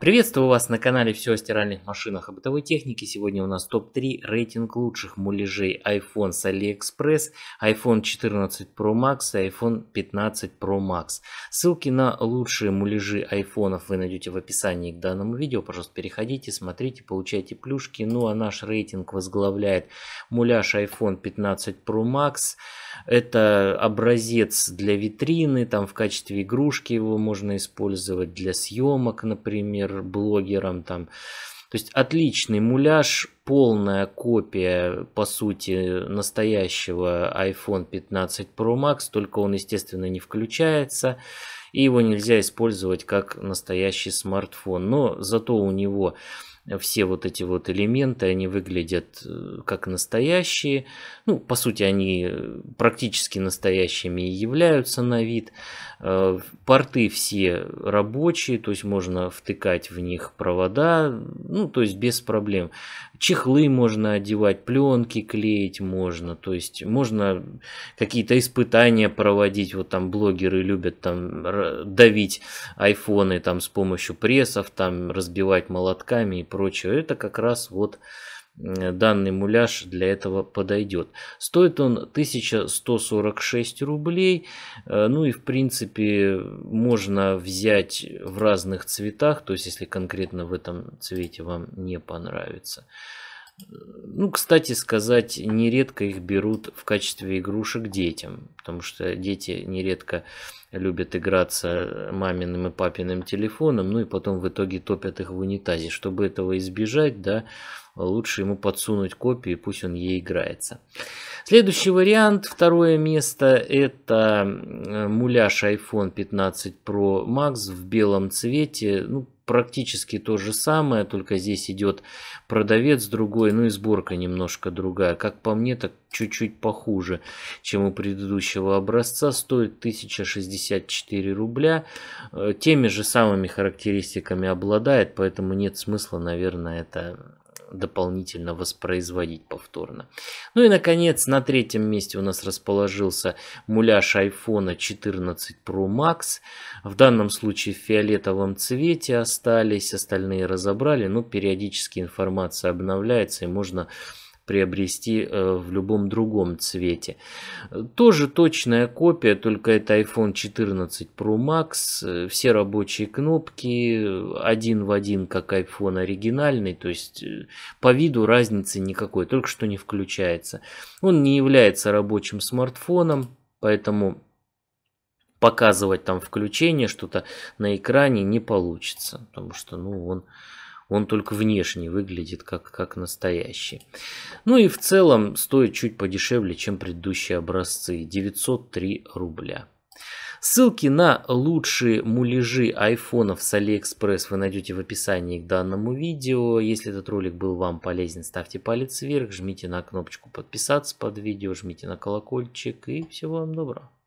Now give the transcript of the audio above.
Приветствую вас на канале все о стиральных машинах и бытовой технике. Сегодня у нас топ-3 рейтинг лучших муляжей iPhone с AliExpress, iPhone 14 Pro Max и iPhone 15 Pro Max. Ссылки на лучшие муляжи айфонов вы найдете в описании к данному видео. Пожалуйста, переходите, смотрите, получайте плюшки. Ну а наш рейтинг возглавляет муляж iPhone 15 Pro Max. Это образец для витрины, там в качестве игрушки его можно использовать для съемок, например блогером там. То есть отличный муляж полная копия, по сути, настоящего iPhone 15 Pro Max, только он, естественно, не включается, и его нельзя использовать как настоящий смартфон. Но зато у него все вот эти вот элементы, они выглядят э, как настоящие. Ну, по сути, они э, практически настоящими и являются на вид. Э, порты все рабочие, то есть можно втыкать в них провода, ну, то есть без проблем чехлы можно одевать, пленки клеить можно, то есть можно какие-то испытания проводить, вот там блогеры любят там давить айфоны там с помощью прессов, там разбивать молотками и прочее, это как раз вот Э, данный муляж для этого подойдет. Стоит он 1146 рублей. Э, ну и в принципе можно взять в разных цветах, то есть если конкретно в этом цвете вам не понравится. Ну, кстати сказать, нередко их берут в качестве игрушек детям, потому что дети нередко любят играться маминым и папиным телефоном, ну и потом в итоге топят их в унитазе. Чтобы этого избежать, да, лучше ему подсунуть копию, и пусть он ей играется. Следующий вариант, второе место, это муляж iPhone 15 Pro Max в белом цвете. Ну, практически то же самое, только здесь идет продавец другой, ну и сборка немножко другая. Как по мне, так чуть-чуть похуже, чем у предыдущего образца. Стоит 1064 рубля. Э, теми же самыми характеристиками обладает, поэтому нет смысла, наверное, это дополнительно воспроизводить повторно. Ну и, наконец, на третьем месте у нас расположился муляж iPhone 14 Pro Max. В данном случае в фиолетовом цвете остались, остальные разобрали, но ну, периодически информация обновляется и можно приобрести э, в любом другом цвете. Тоже точная копия, только это iPhone 14 Pro Max, э, все рабочие кнопки, один в один, как iPhone оригинальный, то есть э, по виду разницы никакой, только что не включается. Он не является рабочим смартфоном, поэтому показывать там включение, что-то на экране не получится, потому что ну, он он только внешне выглядит как, как настоящий. Ну и в целом стоит чуть подешевле, чем предыдущие образцы, 903 рубля. Ссылки на лучшие муляжи айфонов с Алиэкспресс вы найдете в описании к данному видео. Если этот ролик был вам полезен, ставьте палец вверх, жмите на кнопочку подписаться под видео, жмите на колокольчик и всего вам доброго.